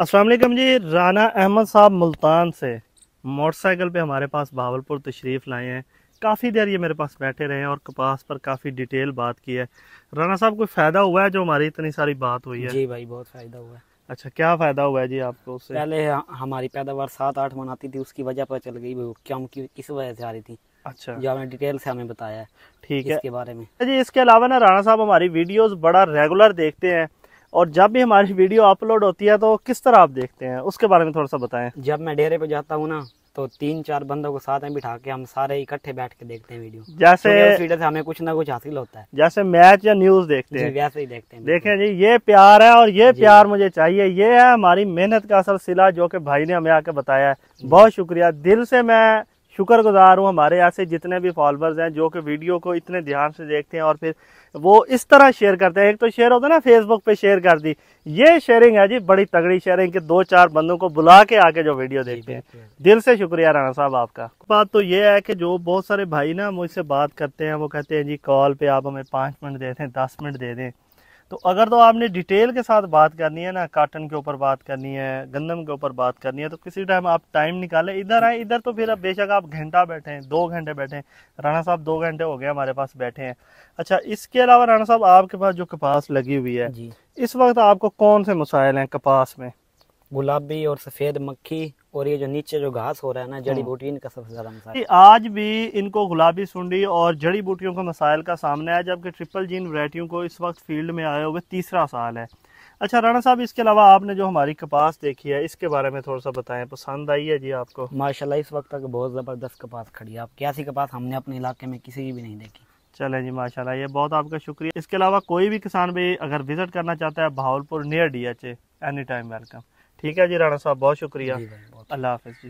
असलम जी राना अहमद साहब मुल्तान से मोटरसाइकिल पे हमारे पास भावलपुर तशरीफ़ लाए हैं काफ़ी देर ये मेरे पास बैठे रहे हैं और कपास पर काफ़ी डिटेल बात की है राना साहब कोई फ़ायदा हुआ है जो हमारी इतनी सारी बात हुई है जी भाई बहुत फ़ायदा हुआ है अच्छा क्या फ़ायदा हुआ है जी आपको उससे पहले हमारी पैदावार सात आठ मन आती थी उसकी वजह पता चल गई वो क्यों किस वजह से आ रही थी अच्छा जो आपने डिटेल से हमें बताया है ठीक है इसके बारे में अच्छा जी इसके अलावा ना राणा साहब हमारी वीडियोस बड़ा रेगुलर देखते हैं और जब भी हमारी वीडियो अपलोड होती है तो किस तरह आप देखते हैं उसके बारे में थोड़ा सा बताएं जब मैं डेरे पे जाता हूँ ना तो तीन चार बंदों को साथ में बिठा के हम सारे इकट्ठे बैठ के देखते हैं वीडियो जैसे से हमें कुछ ना कुछ हासिल होता है जैसे मैच या न्यूज देखते हैं वैसे ही देखते हैं देखें जी ये प्यार है और ये प्यार मुझे चाहिए ये है हमारी मेहनत का असल सिला जो कि भाई ने हमें आके बताया है बहुत शुक्रिया दिल से मैं शुक्रगुजार हूँ हमारे यहाँ से जितने भी फॉलोअर्स हैं जो कि वीडियो को इतने ध्यान से देखते हैं और फिर वो इस तरह शेयर करते हैं एक तो शेयर होता है ना फेसबुक पे शेयर कर दी ये शेयरिंग है जी बड़ी तगड़ी शेयरिंग के दो चार बंदों को बुला के आके जो वीडियो देखते हैं दिल से शुक्रिया राणा साहब आपका बात तो ये है कि जो बहुत सारे भाई ना मुझसे बात करते हैं वो कहते हैं जी कॉल पर आप हमें पाँच मिनट दे दें दस मिनट दे दें तो अगर तो आपने डिटेल के साथ बात करनी है ना काटन के ऊपर बात करनी है गंदम के ऊपर बात करनी है तो किसी टाइम आप टाइम निकालें इधर आए इधर तो फिर अब बेशक आप घंटा बैठे हैं दो घंटे बैठे हैं राणा साहब दो घंटे हो गए हमारे पास बैठे हैं अच्छा इसके अलावा राणा साहब आपके पास जो कपास लगी हुई है इस वक्त आपको कौन से मसाइल हैं कपास में गुलाबी और सफ़ेद मक्खी और ये जो नीचे जो घास हो रहा है ना जड़ी हम्म। बूटी इनका सबसे ज्यादा मसाला आज भी इनको गुलाबी सुंडी और जड़ी बूटियों का मसाइल का सामना है जबकि ट्रिपल जीन वरायटियों को इस वक्त फील्ड में आए हुए तीसरा साल है अच्छा राणा साहब इसके अलावा आपने जो हमारी कपास देखी है इसके बारे में थोड़ा सा बताएं पसंद आई है जी आपको माशाल्लाह इस वक्त तक बहुत ज़बरदस्त कपास खड़ी है आप कैसी कपास हमने अपने इलाके में किसी की भी नहीं देखी चलें जी माशाल्लाह ये बहुत आपका शुक्रिया इसके अलावा कोई भी किसान भी अगर विज़िट करना चाहता है Bahawalpur near D H any time welcome ठीक है जी राणा साहब बहुत शुक्रिया अल्लाह हाफिज़ जी